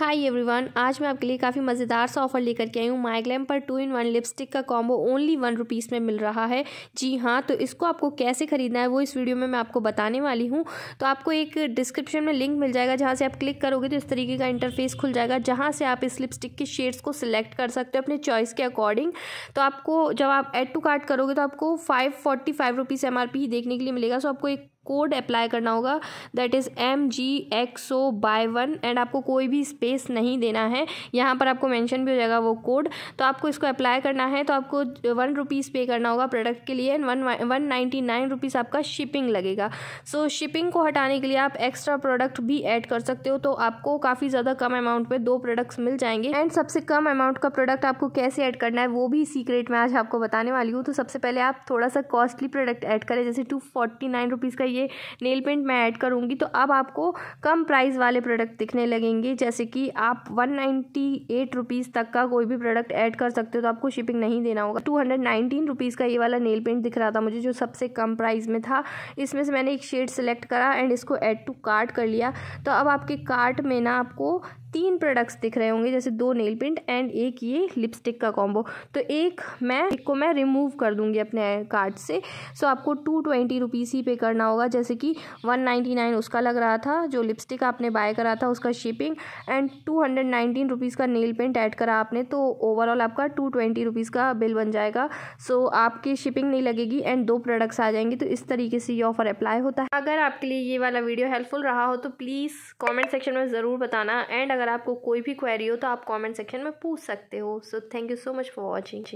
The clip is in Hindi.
हाय एवरीवन आज मैं आपके लिए काफ़ी मज़ेदार सा ऑफर लेकर के आई हूँ माइग्लैम पर टू इन वन लिपस्टिक का कॉम्बो ओनली वन रुपीज़ में मिल रहा है जी हाँ तो इसको आपको कैसे खरीदना है वो इस वीडियो में मैं आपको बताने वाली हूँ तो आपको एक डिस्क्रिप्शन में लिंक मिल जाएगा जहाँ से आप क्लिक करोगे तो इस तरीके का इंटरफेस खुल जाएगा जहाँ से आप इस लिपस्टिक के शेड्स को सिलेक्ट कर सकते हो अपने चॉइस के अकॉर्डिंग तो आपको जब आप एड टू कार्ट करोगे तो आपको five forty five rupees M R P ही देखने के लिए मिलेगा सो आपको एक कोड अप्लाई करना होगा that is M G X O buy one and आपको कोई भी स्पेस नहीं देना है यहाँ पर आपको मेंशन भी हो जाएगा वो कोड तो आपको इसको अप्लाई करना है तो आपको वन रुपीज़ पे करना होगा प्रोडक्ट के लिए and one one ninety nine rupees आपका शिपिंग लगेगा सो so, शिपिंग को हटाने के लिए आप एक्स्ट्रा प्रोडक्ट भी ऐड कर सकते हो तो आपको काफ़ी ज़्यादा कम अमाउंट में दो प्रोडक्ट्स मिल जाएंगे एंड सबसे कम अमाउंट का प्रोडक्ट आपको कैसे ऐड करना है वो भी सीक्रेट मैं आज आपको बताने वाली हूँ तो सबसे पहले आप थोड़ा सा कॉस्टली प्रोडक्ट ऐड करें जैसे टू फोर्टी नाइन रुपीज़ का ये नेल पेंट मैं ऐड करूँगी तो अब आपको कम प्राइस वाले प्रोडक्ट दिखने लगेंगे जैसे कि आप वन नाइन्टी एट रुपीज़ तक का कोई भी प्रोडक्ट ऐड कर सकते हो तो आपको शिपिंग नहीं देना होगा टू हंड्रेड नाइनटीन रुपीज़ का ये वाला नेल पेंट दिख रहा था मुझे जो सबसे कम प्राइस में था इसमें से मैंने एक शेड सेलेक्ट करा एंड इसको ऐड टू कार्ट कर लिया तो अब आपके कार्ट में ना आपको तीन प्रोडक्ट्स दिख रहे होंगे जैसे दो नेल पेंट एंड एक ये लिपस्टिक का कॉम्बो तो एक मैं एक को मैं रिमूव कर दूंगी अपने कार्ड से सो आपको टू ट्वेंटी रुपीज़ ही पे करना होगा जैसे कि वन नाइन्टी नाइन उसका लग रहा था जो लिपस्टिक आपने बाय करा था उसका shipping and two hundred nineteen rupees का नेल पेंट ऐड करा आपने तो ओवरऑल आपका टू ट्वेंटी रुपीज़ का बिल बन जाएगा सो so, आपकी शिपिंग नहीं लगेगी एंड दो प्रोडक्ट्स आ जाएंगे तो इस तरीके से ये ऑफर अप्लाई होता है अगर आपके लिए ये वाला वीडियो हेल्पफुल रहा हो तो प्लीज़ कॉमेंट सेक्शन में ज़रूर बताना एंड अगर अगर आपको कोई भी क्वेरी हो तो आप कमेंट सेक्शन में पूछ सकते हो so thank you so much for watching